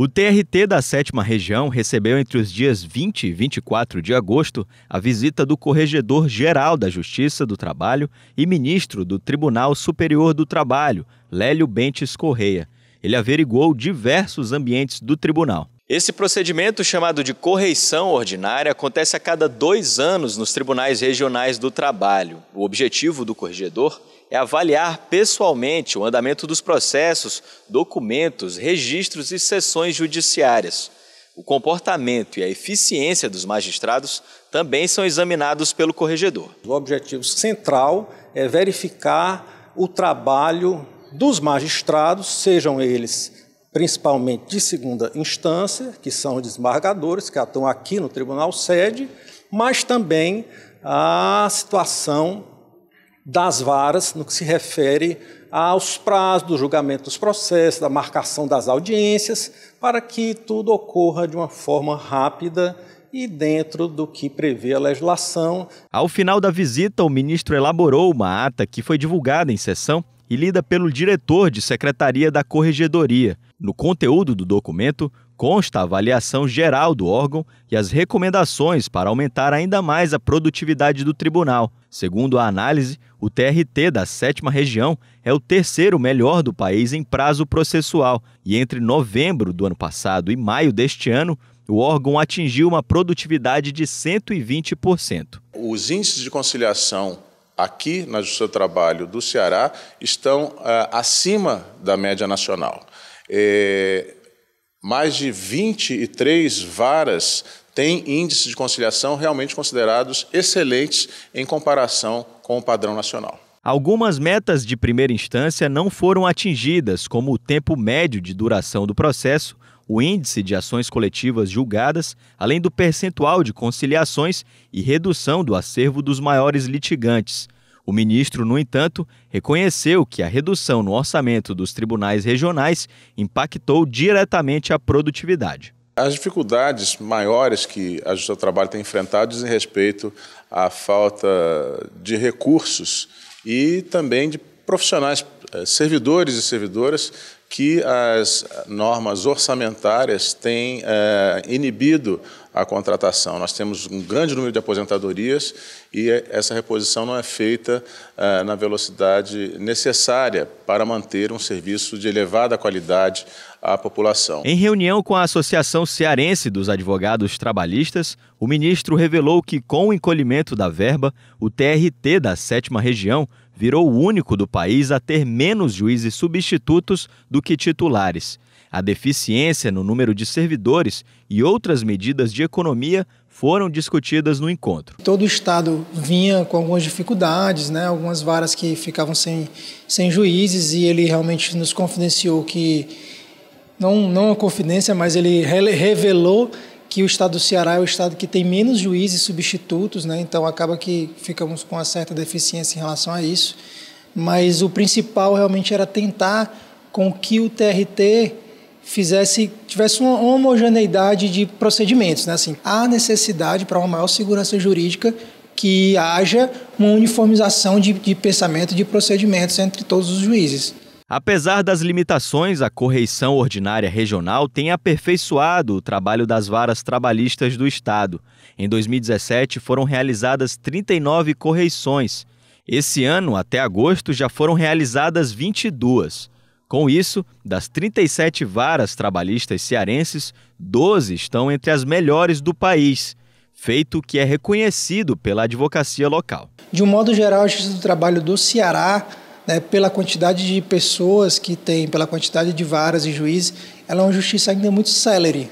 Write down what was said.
O TRT da sétima região recebeu entre os dias 20 e 24 de agosto a visita do Corregedor-Geral da Justiça do Trabalho e ministro do Tribunal Superior do Trabalho, Lélio Bentes Correia. Ele averiguou diversos ambientes do tribunal. Esse procedimento, chamado de correição ordinária, acontece a cada dois anos nos tribunais regionais do trabalho. O objetivo do corregedor é avaliar pessoalmente o andamento dos processos, documentos, registros e sessões judiciárias. O comportamento e a eficiência dos magistrados também são examinados pelo corregedor. O objetivo central é verificar o trabalho dos magistrados, sejam eles principalmente de segunda instância, que são os desembargadores, que atuam aqui no tribunal sede, mas também a situação das varas no que se refere aos prazos do julgamento dos processos, da marcação das audiências, para que tudo ocorra de uma forma rápida e dentro do que prevê a legislação. Ao final da visita, o ministro elaborou uma ata que foi divulgada em sessão e lida pelo diretor de Secretaria da Corregedoria. No conteúdo do documento consta a avaliação geral do órgão e as recomendações para aumentar ainda mais a produtividade do tribunal. Segundo a análise, o TRT da sétima região é o terceiro melhor do país em prazo processual e entre novembro do ano passado e maio deste ano, o órgão atingiu uma produtividade de 120%. Os índices de conciliação aqui na Justiça do Trabalho do Ceará estão eh, acima da média nacional. É, mais de 23 varas têm índices de conciliação realmente considerados excelentes em comparação com o padrão nacional. Algumas metas de primeira instância não foram atingidas, como o tempo médio de duração do processo o índice de ações coletivas julgadas, além do percentual de conciliações e redução do acervo dos maiores litigantes. O ministro, no entanto, reconheceu que a redução no orçamento dos tribunais regionais impactou diretamente a produtividade. As dificuldades maiores que a Justiça do Trabalho tem enfrentado dizem respeito à falta de recursos e também de profissionais, eh, servidores e servidoras que as normas orçamentárias têm é, inibido a contratação. Nós temos um grande número de aposentadorias e é, essa reposição não é feita é, na velocidade necessária para manter um serviço de elevada qualidade à população. Em reunião com a Associação Cearense dos Advogados Trabalhistas, o ministro revelou que, com o encolhimento da verba, o TRT da sétima região virou o único do país a ter menos juízes substitutos do que titulares. A deficiência no número de servidores e outras medidas de economia foram discutidas no encontro. Todo o Estado vinha com algumas dificuldades, né? algumas varas que ficavam sem, sem juízes, e ele realmente nos confidenciou que não, não a confidência, mas ele revelou que o estado do Ceará é o estado que tem menos juízes substitutos, né? então acaba que ficamos com uma certa deficiência em relação a isso. Mas o principal realmente era tentar com que o TRT fizesse tivesse uma homogeneidade de procedimentos, né? Assim, há necessidade para uma maior segurança jurídica que haja uma uniformização de, de pensamento de procedimentos entre todos os juízes. Apesar das limitações, a correição ordinária regional tem aperfeiçoado o trabalho das varas trabalhistas do Estado. Em 2017, foram realizadas 39 correições. Esse ano, até agosto, já foram realizadas 22. Com isso, das 37 varas trabalhistas cearenses, 12 estão entre as melhores do país feito que é reconhecido pela advocacia local. De um modo geral, a Justiça do Trabalho do Ceará né, pela quantidade de pessoas que tem, pela quantidade de varas e juízes, ela é uma justiça ainda muito celere.